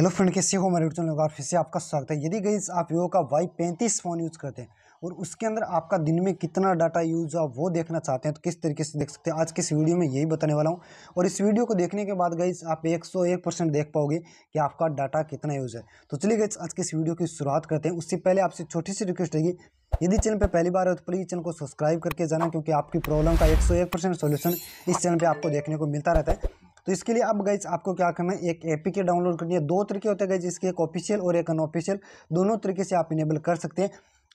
hello friend कैसे हो हमारे यूट्यूब लोग फिर से आपका स्वागत है यदि गई आप वीवो का वाई पैंतीस फ़ोन यूज़ करते हैं और उसके अंदर आपका दिन में कितना डाटा यूज़ हुआ वो देखना चाहते हैं तो किस तरीके से देख सकते हैं आज के इस वीडियो में यही बताने वाला हूँ और इस वीडियो को देखने के बाद गई आप एक सौ एक परसेंट देख पाओगे कि आपका डाटा कितना यूज़ है तो चलिए गई आज के इस वीडियो की शुरुआत करते हैं उससे पहले आपसे छोटी सी रिक्वेस्ट रहेगी यदि चैनल पर पहली बार है तो प्लीज़ चैनल को सब्सक्राइब करके जाना क्योंकि आपकी प्रॉब्लम का एक सौ एक परसेंट सोल्यूशन इस चैनल पर आपको देखने को मिलता रहता है तो इसके लिए अब गाइज आपको क्या करना है एक एपी के डाउनलोड करनी है दो तरीके होते हैं गाइज इसके एक ऑफिशियल और एक अनऑफिशियल दोनों तरीके से आप इनेबल कर सकते हैं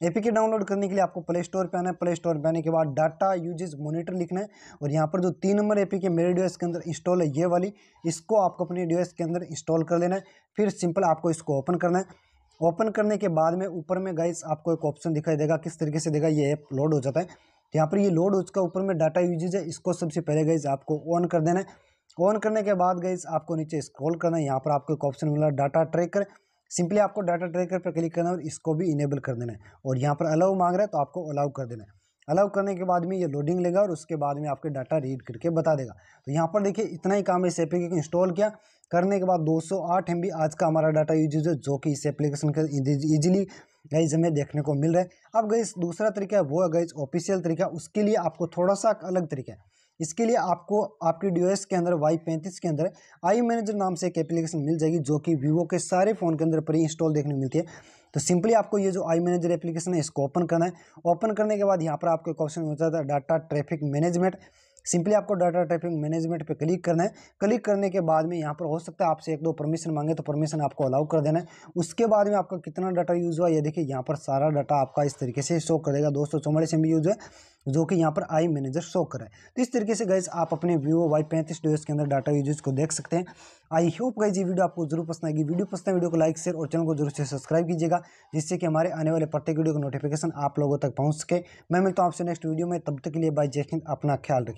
एपी के डाउनलोड करने के लिए आपको प्ले स्टोर पर आना है प्ले स्टोर पर आने के बाद डाटा यूजेज मॉनिटर लिखना है और यहाँ पर जो तीन नंबर एपी के मेरे डिवाइस के अंदर इंस्टॉल है ये वाली इसको आपको अपने डिवाइस के अंदर इंस्टॉल कर लेना है फिर सिंपल आपको इसको ओपन करना है ओपन करने के बाद में ऊपर में गाइस आपको एक ऑप्शन दिखाई देगा किस तरीके से देगा ये ऐप लोड हो जाता है तो यहाँ पर ये लोड हो चुका ऊपर में डाटा यूजेज है इसको सबसे पहले गाइज आपको ऑन कर देना है ऑन करने के बाद गई आपको नीचे स्क्रॉल करना है यहाँ पर आपको एक ऑप्शन मिला डाटा ट्रैकर सिंपली आपको डाटा ट्रैकर पर क्लिक करना है और इसको भी इनेबल कर देना है और यहाँ पर अलाउ मांग रहा है तो आपको अलाउ कर देना है अलाउ करने के बाद में ये लोडिंग लेगा और उसके बाद में आपके डाटा रीड करके बता देगा तो यहाँ पर देखिए इतना ही काम है इस एप्लीकेशन को इंस्टॉल किया करने के बाद 208 एमबी आज का हमारा डाटा यूज है जो कि इस एप्लीकेशन के इजीली गाइज हमें देखने को मिल रहा है अब गई दूसरा तरीका है वो है गई ऑफिशियल तरीका उसके लिए आपको थोड़ा सा अलग तरीका है इसके लिए आपको आपके डिवाइस के अंदर वाई पैंतीस के अंदर आई मैनेजर नाम से एक एप्लीकेशन मिल जाएगी जो कि वीवो के सारे फ़ोन के अंदर प्री इंस्टॉल देखने मिलती है तो सिंपली आपको ये जो आई मैनेजर एप्लीकेशन है इसको ओपन करना है ओपन करने के बाद यहाँ पर आपको एक ऑप्शन होता है डाटा ट्रैफिक मैनेजमेंट सिंपली आपको डाटा ट्रैफिक मैनेजमेंट पे क्लिक करना है क्लिक करने के बाद में यहाँ पर हो सकता है आपसे एक दो परमिशन मांगे तो परमिशन आपको अलाउ कर देना है उसके बाद में आपका कितना डाटा यूज़ हुआ ये देखिए यहाँ पर सारा डाटा आपका इस तरीके से शो करेगा दो सौ चौवालीस एम यूज़ है जो कि यहाँ पर आई मैनेजर शो करा है तो इस तरीके से गैस आप अपने वीवो वाई पैंतीस डेज के अंदर डाटा यूजेज को देख सकते हैं आई होप गई ये वीडियो आपको जरूर पसंद आएगी वीडियो पसंद है वीडियो को लाइक शेयर और चैनल को जरूर से सब्सक्राइब कीजिएगा जिससे कि हमारे आने वाले प्रत्येक वीडियो का नोटिफिकेशन आप लोगों तक पहुँच सके मैं मिलता हूँ आपसे नेक्स्ट वीडियो में तब तक के लिए बाय जय हिंद अपना ख्याल रखिए